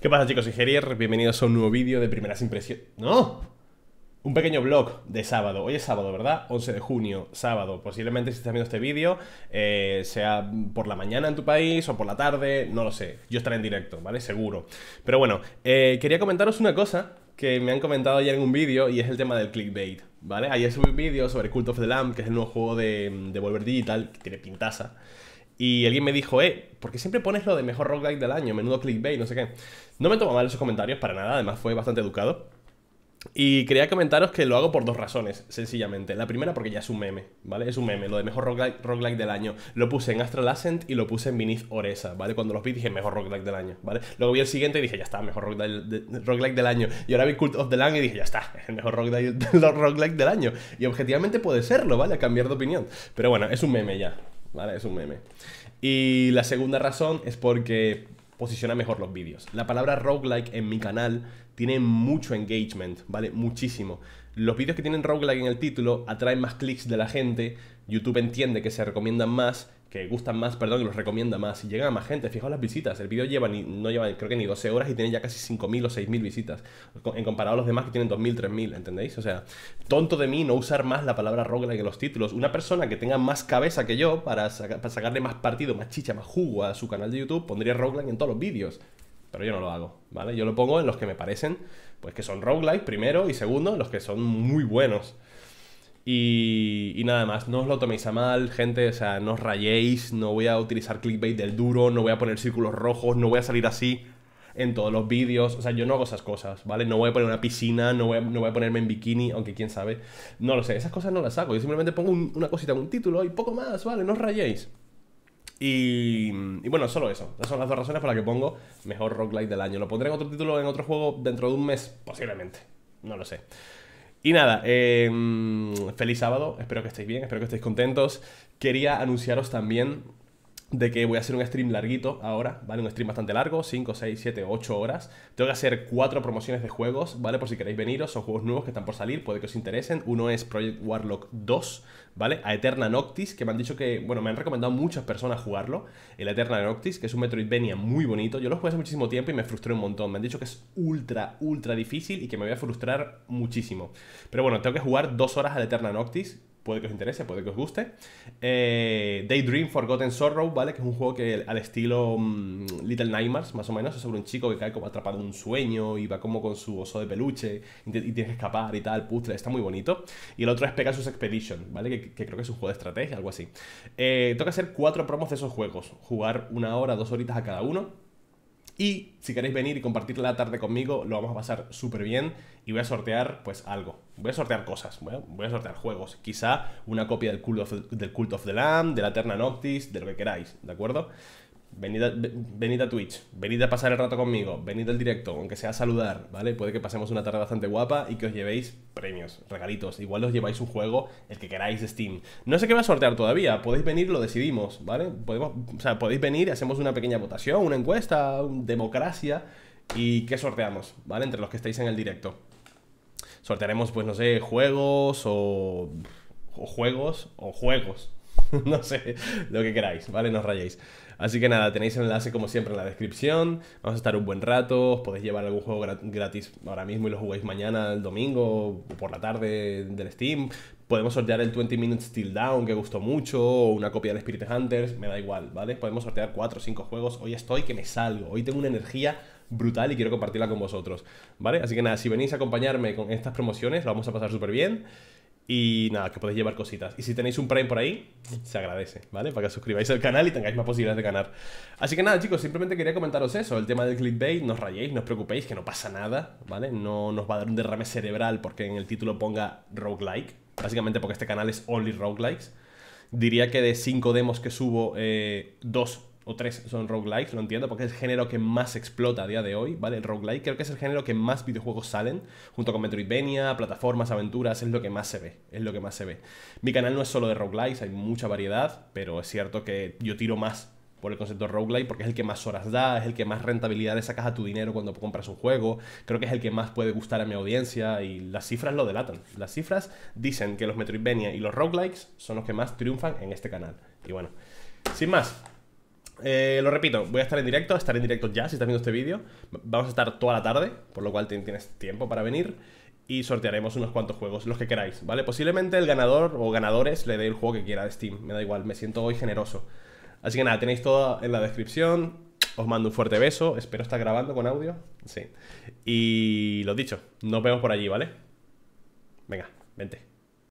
¿Qué pasa chicos y Gerier? Bienvenidos a un nuevo vídeo de primeras impresiones... ¡No! Un pequeño vlog de sábado. Hoy es sábado, ¿verdad? 11 de junio, sábado. Posiblemente si estás viendo este vídeo, eh, sea por la mañana en tu país o por la tarde, no lo sé. Yo estaré en directo, ¿vale? Seguro. Pero bueno, eh, quería comentaros una cosa que me han comentado ayer en un vídeo y es el tema del clickbait, ¿vale? Ayer subí un vídeo sobre Cult of the Lamb, que es el nuevo juego de, de Volver Digital, que tiene pintaza. Y alguien me dijo, eh, ¿por qué siempre pones lo de mejor roguelike del año? Menudo clickbait, no sé qué. No me tomo mal esos comentarios para nada, además fue bastante educado. Y quería comentaros que lo hago por dos razones, sencillamente. La primera, porque ya es un meme, ¿vale? Es un meme, lo de mejor roguelike, del año. Lo puse en Astral Ascent y lo puse en Vinith Oresa, ¿vale? Cuando los vi dije mejor roguelike del año, ¿vale? Luego vi el siguiente y dije, ya está, mejor roguelike, del año. Y ahora vi Cult of the Land y dije, ya está, el mejor roguelike, roguelike del año. Y objetivamente puede serlo, ¿vale? A cambiar de opinión. Pero bueno, es un meme ya. ¿vale? Es un meme. Y la segunda razón es porque posiciona mejor los vídeos. La palabra roguelike en mi canal tiene mucho engagement, ¿vale? Muchísimo. Los vídeos que tienen roguelike en el título atraen más clics de la gente, YouTube entiende que se recomiendan más que gustan más, perdón, que los recomienda más y llegan a más gente. Fijaos las visitas, el vídeo lleva ni, no lleva creo que ni 12 horas y tiene ya casi 5.000 o 6.000 visitas, en comparado a los demás que tienen 2.000, 3.000, ¿entendéis? O sea, tonto de mí no usar más la palabra roguelike en los títulos. Una persona que tenga más cabeza que yo para, para sacarle más partido, más chicha, más jugo a su canal de YouTube, pondría roguelike en todos los vídeos. Pero yo no lo hago, ¿vale? Yo lo pongo en los que me parecen, pues que son roguelike primero y segundo, los que son muy buenos. Y, nada más, no os lo toméis a mal, gente, o sea, no os rayéis, no voy a utilizar clickbait del duro, no voy a poner círculos rojos, no voy a salir así en todos los vídeos, o sea, yo no hago esas cosas, ¿vale? No voy a poner una piscina, no voy a, ponerme en bikini, aunque quién sabe, no lo sé, esas cosas no las hago, yo simplemente pongo una cosita, un título y poco más, ¿vale? No os rayéis. Y, bueno, solo eso. Esas son las dos razones para las que pongo mejor Rock Light del año. Lo pondré en otro título, en otro juego, dentro de un mes, posiblemente. No lo sé. Y nada, em, feliz sábado, espero que estéis bien, espero que estéis contentos. Quería anunciaros también de que voy a hacer un stream larguito ahora, ¿vale? Un stream bastante largo, 5, 6, 7, 8 horas. Tengo que hacer cuatro promociones de juegos, ¿vale? Por si queréis veniros, son juegos nuevos que están por salir, puede que os interesen. Uno es Project Warlock 2, ¿vale? A Eterna Noctis, que me han dicho que, bueno, me han recomendado muchas personas jugarlo. El Eterna Noctis, que es un Metroidvania muy bonito. Yo lo jugué hace muchísimo tiempo y me frustré un montón. Me han dicho que es ultra, ultra difícil y que me voy a frustrar muchísimo. Pero bueno, tengo que jugar dos horas al Eterna Noctis, puede que os interese, puede que os guste. Eh, Daydream Forgotten Sorrow, ¿vale? Que es un juego que al estilo mm, Little Nightmares, más o menos, es sobre un chico que cae como atrapado en un sueño y va como con su oso de peluche y, tiene que escapar y tal, puzzle, está muy bonito. Y el otro es Pegasus Expedition, ¿vale? Que, creo que es un juego de estrategia, algo así. Eh, toca hacer cuatro promos de esos juegos, jugar una hora, dos horitas a cada uno y si queréis venir y compartir la tarde conmigo, lo vamos a pasar súper bien. Y voy a sortear, pues, algo. Voy a sortear cosas. voy a sortear juegos. Quizá una copia del Cult of, del of the Lamb, de la Terna Noctis, de lo que queráis, ¿de acuerdo? Venid a, Twitch, venid a pasar el rato conmigo, venid al directo, aunque sea a saludar, ¿vale? Puede que pasemos una tarde bastante guapa y que os llevéis premios, regalitos. Igual os lleváis un juego, el que queráis Steam. No sé qué va a sortear todavía, podéis venir, lo decidimos, ¿vale? Podemos, o sea, podéis venir, hacemos una pequeña votación, una encuesta, democracia y qué sorteamos, ¿vale? Entre los que estáis en el directo. Sortearemos, pues no sé, juegos o, o juegos o juegos, no sé, lo que queráis, ¿vale? No os rayéis. Así que nada, tenéis el enlace como siempre en la descripción. Vamos a estar un buen rato, os podéis llevar algún juego gratis ahora mismo y lo jugáis mañana, el domingo, o por la tarde del Steam. Podemos sortear el 20 Minutes Till Down, que gustó mucho, o una copia del Spirit Hunters, me da igual, ¿vale? Podemos sortear 4 o 5 juegos. Hoy estoy que me salgo, hoy tengo una energía brutal y quiero compartirla con vosotros, ¿vale? Así que nada, si venís a acompañarme con estas promociones, lo vamos a pasar súper bien. Y nada, que podéis llevar cositas. Y si tenéis un Prime por ahí, se agradece, ¿vale? Para que os suscribáis al canal y tengáis más posibilidades de ganar. Así que nada, chicos, simplemente quería comentaros eso, el tema del clickbait, no os rayéis, no os preocupéis, que no pasa nada, ¿vale? No nos va a dar un derrame cerebral porque en el título ponga roguelike, básicamente porque este canal es only roguelikes. Diría que de 5 demos que subo, 2 eh, o tres son roguelikes, lo entiendo, porque es el género que más explota a día de hoy, ¿vale? El roguelike creo que es el género que más videojuegos salen, junto con Metroidvania, plataformas, aventuras, es lo que más se ve, es lo que más se ve. Mi canal no es solo de roguelikes, hay mucha variedad, pero es cierto que yo tiro más por el concepto de roguelike porque es el que más horas da, es el que más rentabilidad le sacas a tu dinero cuando compras un juego, creo que es el que más puede gustar a mi audiencia y las cifras lo delatan. Las cifras dicen que los Metroidvania y los roguelikes son los que más triunfan en este canal. Y bueno, sin más, eh, lo repito, voy a estar en directo, estaré en directo ya si estás viendo este vídeo. Vamos a estar toda la tarde, por lo cual tienes tiempo para venir. Y sortearemos unos cuantos juegos, los que queráis, ¿vale? Posiblemente el ganador o ganadores le dé el juego que quiera de Steam, me da igual, me siento hoy generoso. Así que nada, tenéis todo en la descripción. Os mando un fuerte beso, espero estar grabando con audio. Sí. Y lo dicho, nos vemos por allí, ¿vale? Venga, vente.